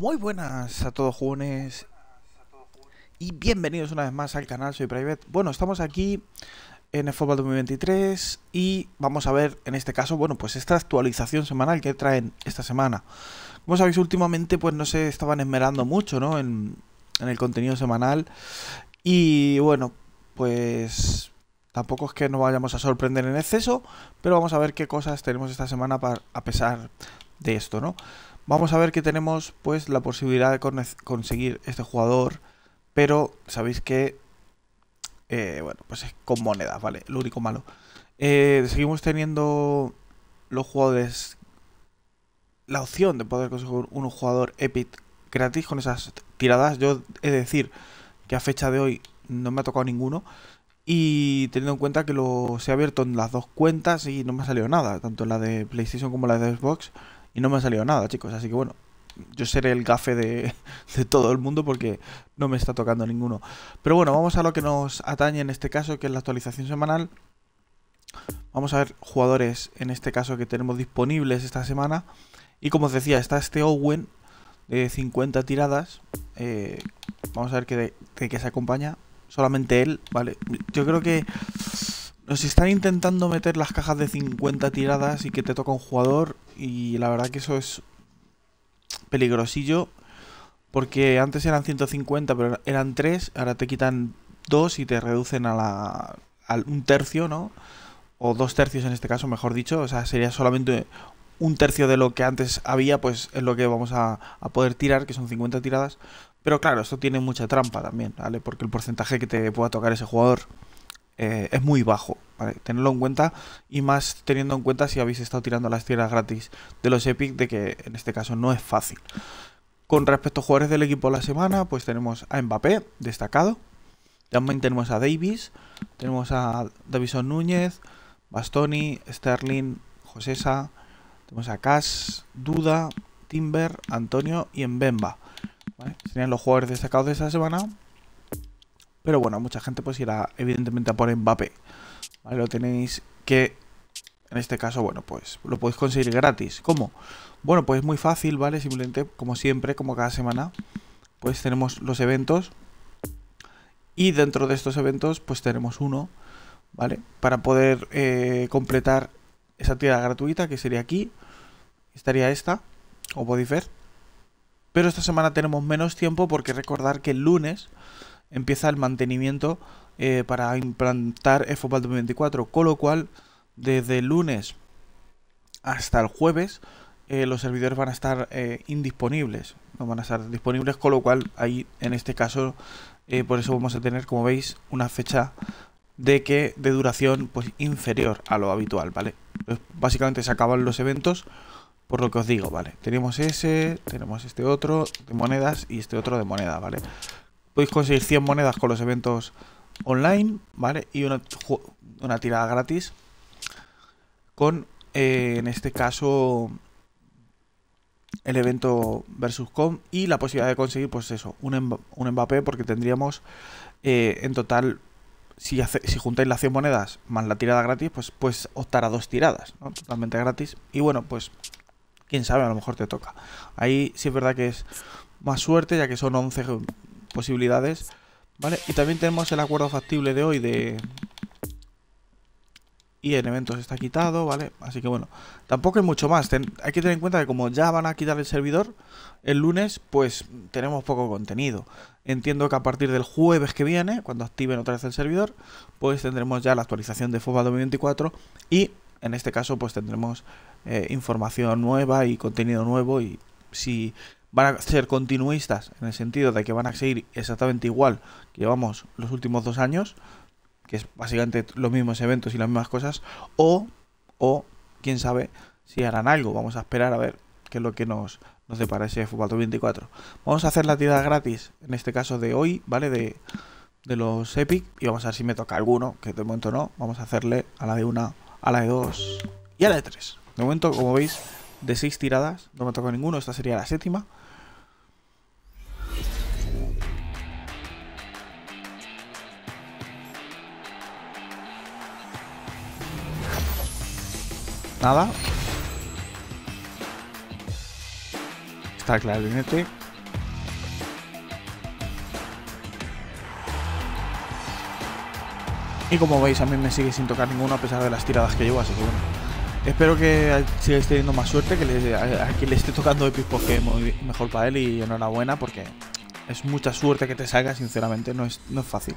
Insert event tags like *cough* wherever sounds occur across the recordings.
Muy buenas a todos jóvenes, y bienvenidos una vez más al canal, soy Private. Bueno, estamos aquí en el Fútbol 2023 y vamos a ver en este caso, bueno, pues esta actualización semanal que traen esta semana. Como sabéis, últimamente pues no se estaban esmerando mucho, ¿no? En, el contenido semanal y bueno, pues Tampoco es que nos vayamos a sorprender en exceso, pero vamos a ver qué cosas tenemos esta semana para, a pesar de esto, ¿no? Vamos a ver que tenemos pues la posibilidad de conseguir este jugador, pero sabéis que, eh, bueno, pues es con monedas, ¿vale? Lo único malo. Eh, seguimos teniendo los jugadores, la opción de poder conseguir un jugador Epic gratis con esas tiradas. Yo he de decir que a fecha de hoy no me ha tocado ninguno. Y teniendo en cuenta que se ha abierto en las dos cuentas y no me ha salido nada, tanto en la de PlayStation como la de Xbox y no me ha salido nada, chicos. Así que bueno, yo seré el gafe *laughs* de, todo el mundo porque no me está tocando ninguno. Pero bueno, vamos a lo que nos atañe en este caso, que es la actualización semanal. Vamos a ver jugadores en este caso que tenemos disponibles esta semana. Y como os decía, está este Owen de 50 tiradas. Eh, vamos a ver qué de qué se acompaña. Solamente él, ¿vale? Yo creo que nos están intentando meter las cajas de 50 tiradas y que te toca un jugador y la verdad que eso es peligrosillo porque antes eran 150 pero eran 3, ahora te quitan 2 y te reducen a, un tercio, ¿no? O dos tercios en este caso, mejor dicho, o sea, sería solamente un tercio de lo que antes había, pues es lo que vamos a, a poder tirar, que son 50 tiradas. Pero claro, esto tiene mucha trampa también, ¿vale? Porque el porcentaje que te pueda tocar ese jugador eh, es muy bajo. ¿vale? Tenedlo en cuenta y más teniendo en cuenta si habéis estado tirando las tierras gratis de los Epic, de que en este caso no es fácil. Con respecto a jugadores del equipo de la semana, pues tenemos a Mbappé, destacado. También tenemos a Davis, tenemos a Davison Núñez, Bastoni, Sterling, Josesa, tenemos a Cass, Duda, Timber, Antonio y Mbemba. ¿Vale? Serían los jugadores destacados de esta semana. Pero bueno, mucha gente pues irá evidentemente a por Mbappé. Lo tenéis que, en este caso, bueno, pues lo podéis conseguir gratis. ¿Cómo? Bueno, pues muy fácil, ¿vale? Simplemente, como siempre, como cada semana, pues tenemos los eventos. Y dentro de estos eventos, pues tenemos uno, ¿vale? Para poder eh, completar esa tirada gratuita, que sería aquí. Estaría esta, o ver. Pero esta semana tenemos menos tiempo porque recordar que el lunes empieza el mantenimiento eh, para implantar EFOPAL 2024, con lo cual desde el lunes hasta el jueves eh, los servidores van a estar eh, indisponibles, no van a estar disponibles, con lo cual ahí en este caso por eso vamos a tener, como veis, una fecha de que de duración pues inferior a lo habitual, ¿vale? Pues, básicamente se acaban los eventos por lo que os digo, ¿vale? Tenemos ese, tenemos este otro de monedas y este otro de moneda, ¿vale? Podéis conseguir 100 monedas con los eventos online, ¿vale? Y una, tirada gratis con, eh, en este caso, el evento versus com y la posibilidad de conseguir, pues eso, un, un Mbappé, porque tendríamos eh, en total, si, si juntáis las 100 monedas más la tirada gratis, pues optar a dos tiradas, Totalmente gratis. Y bueno, pues quién sabe, a lo mejor te toca. Ahí sí es verdad que es más suerte, ya que son 11 posibilidades. ¿Vale? Y también tenemos el acuerdo factible de hoy de... Y en eventos está quitado, ¿vale? Así que bueno, tampoco hay mucho más. Hay que tener en cuenta que como ya van a quitar el servidor el lunes, pues tenemos poco contenido. Entiendo que a partir del jueves que viene, cuando activen otra vez el servidor, pues tendremos ya la actualización de FOBA 2024 y en este caso pues tendremos eh, información nueva y contenido nuevo y si van a ser continuistas en el sentido de que van a seguir exactamente igual que llevamos los últimos dos años, que es básicamente los mismos eventos y las mismas cosas, o, o quién sabe si harán algo. Vamos a esperar a ver qué es lo que nos, nos depara ese Fútbol 24. Vamos a hacer la tirada gratis, en este caso de hoy, ¿vale? De, de los Epic, y vamos a ver si me toca alguno, que de momento no. Vamos a hacerle a la de una, a la de dos y a la de tres. De momento, como veis, de seis tiradas no me toca ninguno, esta sería la séptima. Nada. Está el clarinete. Y como veis, a mí me sigue sin tocar ninguno a pesar de las tiradas que llevo, así que bueno. Espero que sigáis teniendo más suerte, que le, a, le esté tocando Epic porque mejor para él y enhorabuena porque es mucha suerte que te salga, sinceramente, no es, fácil.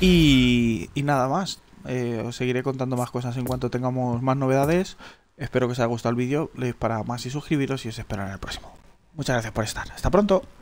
Y, y nada más. Eh, os seguiré contando más cosas en cuanto tengamos más novedades. Espero que os haya gustado el vídeo, le para más y suscribiros y os espero en el próximo. Muchas gracias por estar. Hasta pronto.